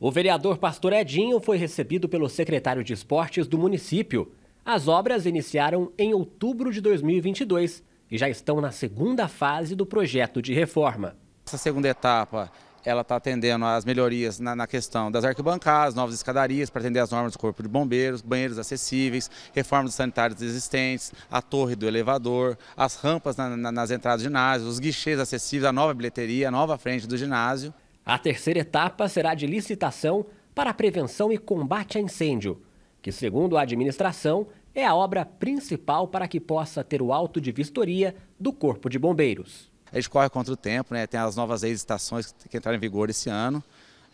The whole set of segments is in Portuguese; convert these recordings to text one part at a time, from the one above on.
O vereador Pastor Edinho foi recebido pelo secretário de Esportes do município. As obras iniciaram em outubro de 2022 e já estão na segunda fase do projeto de reforma. Essa segunda etapa ela está atendendo às melhorias na, na, questão das arquibancadas, novas escadarias para atender as normas do Corpo de Bombeiros, banheiros acessíveis, reformas sanitárias existentes, a torre do elevador, as rampas na, na, nas entradas do ginásio, os guichês acessíveis, a nova bilheteria, a nova frente do ginásio. A terceira etapa será de licitação para a prevenção e combate a incêndio, que, segundo a administração, é a obra principal para que possa ter o auto de vistoria do Corpo de Bombeiros. A gente corre contra o tempo, né? tem as novas licitações que entraram em vigor esse ano,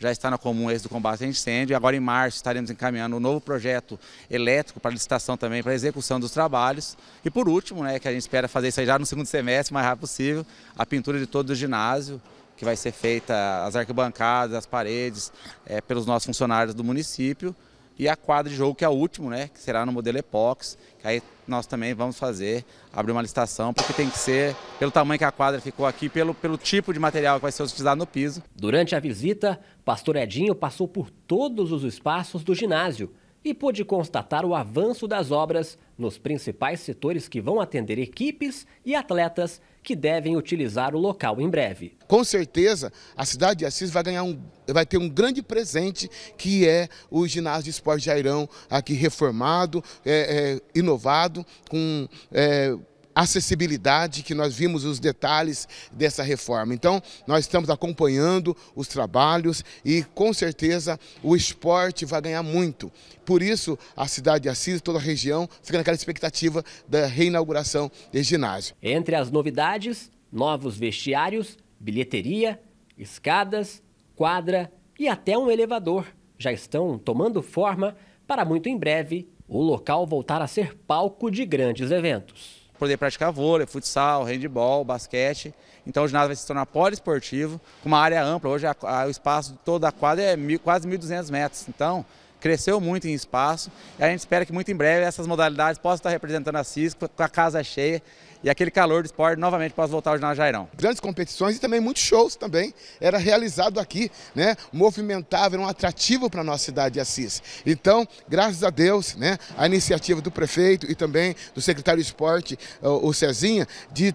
já está na comum esse do combate a incêndio e agora em março estaremos encaminhando um novo projeto elétrico para licitação também, para execução dos trabalhos. E por último, né, que a gente espera fazer isso já no segundo semestre, o mais rápido possível, a pintura de todo o ginásio, que vai ser feita as arquibancadas, as paredes, é, pelos nossos funcionários do município. E a quadra de jogo, que é a última, né, que será no modelo Epox, que aí nós também vamos fazer, abrir uma licitação, porque tem que ser, pelo tamanho que a quadra ficou aqui, pelo, pelo tipo de material que vai ser utilizado no piso. Durante a visita, pastor Edinho passou por todos os espaços do ginásio, e pôde constatar o avanço das obras nos principais setores que vão atender equipes e atletas que devem utilizar o local em breve. Com certeza, a cidade de Assis vai ganhar um vai ter um grande presente que é o ginásio de esporte Jairão aqui reformado, é, é, inovado, com é, acessibilidade que nós vimos os detalhes dessa reforma. Então, nós estamos acompanhando os trabalhos e com certeza o esporte vai ganhar muito. Por isso, a cidade de Assis, toda a região, fica naquela expectativa da reinauguração de ginásio. Entre as novidades, novos vestiários, bilheteria, escadas, quadra e até um elevador já estão tomando forma para muito em breve o local voltar a ser palco de grandes eventos poder praticar vôlei, futsal, handball, basquete. Então o ginásio vai se tornar poliesportivo, com uma área ampla. Hoje a, a, o espaço de toda a quadra é mil, quase 1.200 metros. Então cresceu muito em espaço e a gente espera que muito em breve essas modalidades possam estar representando a Cisco com a casa cheia e aquele calor do esporte novamente possa voltar ao Jornal Jairão. Grandes competições e também muitos shows também era realizado aqui, né? Movimentava, era um atrativo para a nossa cidade de Assis. Então, graças a Deus, né? A iniciativa do prefeito e também do secretário de esporte, o Cezinha, de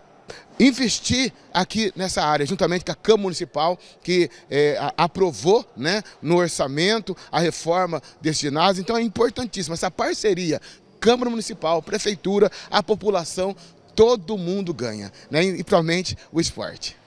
investir aqui nessa área, juntamente com a Câmara Municipal, que é, aprovou né, no orçamento a reforma desse ginásio. Então é importantíssimo essa parceria Câmara Municipal, Prefeitura, a população, todo mundo ganha, né, e principalmente o esporte.